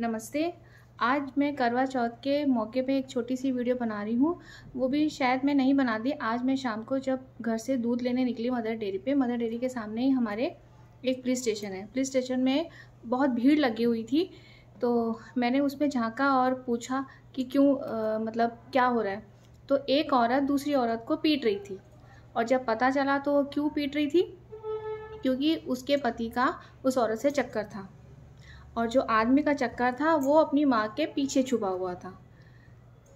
नमस्ते आज मैं करवा चौथ के मौके पे एक छोटी सी वीडियो बना रही हूँ वो भी शायद मैं नहीं बना दी आज मैं शाम को जब घर से दूध लेने निकली मदर डेयरी पे मदर डेयरी के सामने ही हमारे एक पुलिस स्टेशन है पुलिस स्टेशन में बहुत भीड़ लगी हुई थी तो मैंने उसमें झाँका और पूछा कि क्यों मतलब क्या हो रहा है तो एक औरत दूसरी औरत को पीट रही थी और जब पता चला तो क्यों पीट रही थी क्योंकि उसके पति का उस औरत से चक्कर था और जो आदमी का चक्कर था वो अपनी माँ के पीछे छुपा हुआ था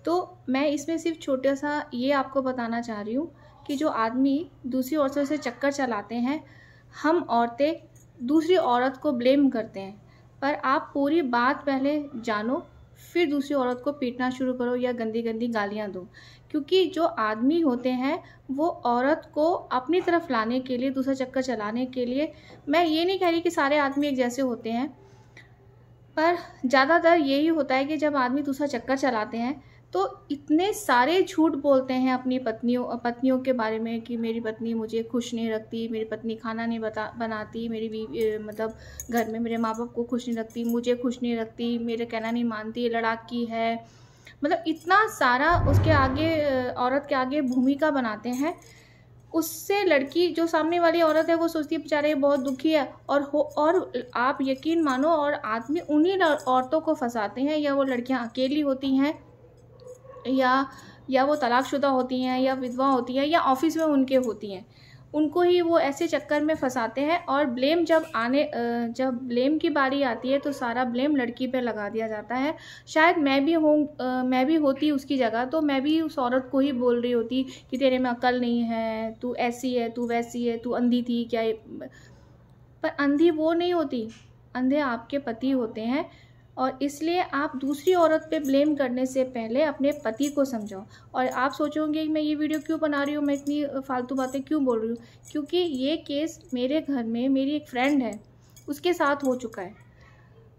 तो मैं इसमें सिर्फ छोटा सा ये आपको बताना चाह रही हूँ कि जो आदमी दूसरी औरतों से चक्कर चलाते हैं हम औरतें दूसरी औरत को ब्लेम करते हैं पर आप पूरी बात पहले जानो फिर दूसरी औरत को पीटना शुरू करो या गंदी गंदी गालियाँ दो क्योंकि जो आदमी होते हैं वो औरत को अपनी तरफ लाने के लिए दूसरा चक्कर चलाने के लिए मैं ये नहीं कह रही कि सारे आदमी एक जैसे होते हैं पर ज़्यादातर यही होता है कि जब आदमी दूसरा चक्कर चलाते हैं तो इतने सारे झूठ बोलते हैं अपनी पत्नियों पत्नियों के बारे में कि मेरी पत्नी मुझे खुश नहीं रखती मेरी पत्नी खाना नहीं बता बनाती मेरी बीवी मतलब घर में मेरे माँ बाप को खुश नहीं रखती मुझे खुश नहीं रखती मेरे कहना नहीं मानती लड़ाकी है मतलब इतना सारा उसके आगे औरत के आगे भूमिका बनाते हैं उससे लड़की जो सामने वाली औरत है वो सोचती है बेचारे बहुत दुखी है और हो और आप यकीन मानो और आदमी उन्हीं औरतों को फंसाते हैं या वो लड़कियां अकेली होती हैं या या वो तलाकशुदा होती हैं या विधवा होती हैं या ऑफिस में उनके होती हैं उनको ही वो ऐसे चक्कर में फंसाते हैं और ब्लेम जब आने जब ब्लेम की बारी आती है तो सारा ब्लेम लड़की पे लगा दिया जाता है शायद मैं भी हों मैं भी होती उसकी जगह तो मैं भी उस औरत को ही बोल रही होती कि तेरे में अकल नहीं है तू ऐसी है तू वैसी है तू अंधी थी क्या पर अंधी वो नहीं होती अंधे आपके पति होते हैं और इसलिए आप दूसरी औरत पे ब्लेम करने से पहले अपने पति को समझाओ और आप सोचोगे कि मैं ये वीडियो क्यों बना रही हूँ मैं इतनी फालतू बातें क्यों बोल रही हूँ क्योंकि ये केस मेरे घर में मेरी एक फ्रेंड है उसके साथ हो चुका है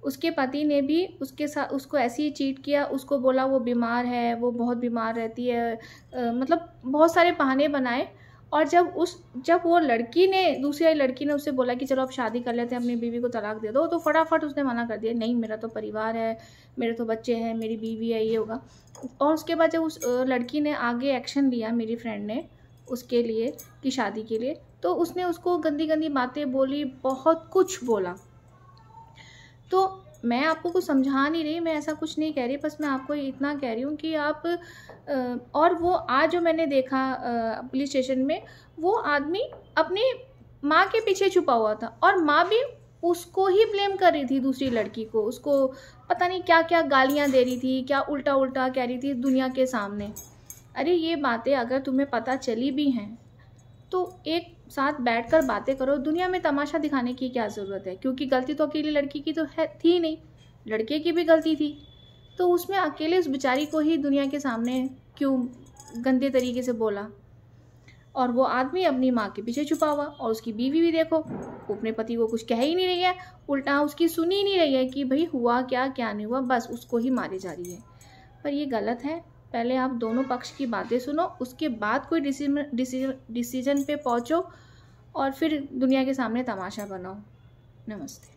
उसके पति ने भी उसके साथ उसको ऐसे ही चीट किया उसको बोला वो बीमार है वो बहुत बीमार रहती है आ, मतलब बहुत सारे बहाने बनाए और जब उस जब वो लड़की ने दूसरी आई लड़की ने उससे बोला कि चलो आप शादी कर लेते हैं अपनी बीवी को तलाक दे दो तो फटाफट उसने मना कर दिया नहीं मेरा तो परिवार है मेरे तो बच्चे हैं मेरी बीवी है ये होगा और उसके बाद जब उस लड़की ने आगे एक्शन लिया मेरी फ्रेंड ने उसके लिए कि शादी के लिए तो उसने उसको गंदी गंदी बातें बोली बहुत कुछ बोला तो मैं आपको कुछ समझा नहीं रही मैं ऐसा कुछ नहीं कह रही बस मैं आपको इतना कह रही हूँ कि आप और वो आज जो मैंने देखा पुलिस स्टेशन में वो आदमी अपनी माँ के पीछे छुपा हुआ था और माँ भी उसको ही ब्लेम कर रही थी दूसरी लड़की को उसको पता नहीं क्या क्या गालियाँ दे रही थी क्या उल्टा उल्टा कह रही थी दुनिया के सामने अरे ये बातें अगर तुम्हें पता चली भी हैं तो एक साथ बैठकर बातें करो दुनिया में तमाशा दिखाने की क्या ज़रूरत है क्योंकि गलती तो अकेली लड़की की तो है थी नहीं लड़के की भी गलती थी तो उसमें अकेले उस बेचारी को ही दुनिया के सामने क्यों गंदे तरीके से बोला और वो आदमी अपनी माँ के पीछे छुपा हुआ और उसकी बीवी भी देखो अपने पति को कुछ कह ही नहीं रही है उल्टा उसकी सुनी ही नहीं रही है कि भाई हुआ क्या क्या नहीं हुआ बस उसको ही मारी जा रही है पर ये गलत है पहले आप दोनों पक्ष की बातें सुनो उसके बाद कोई डिसीजन पे पहुँचो और फिर दुनिया के सामने तमाशा बनाओ नमस्ते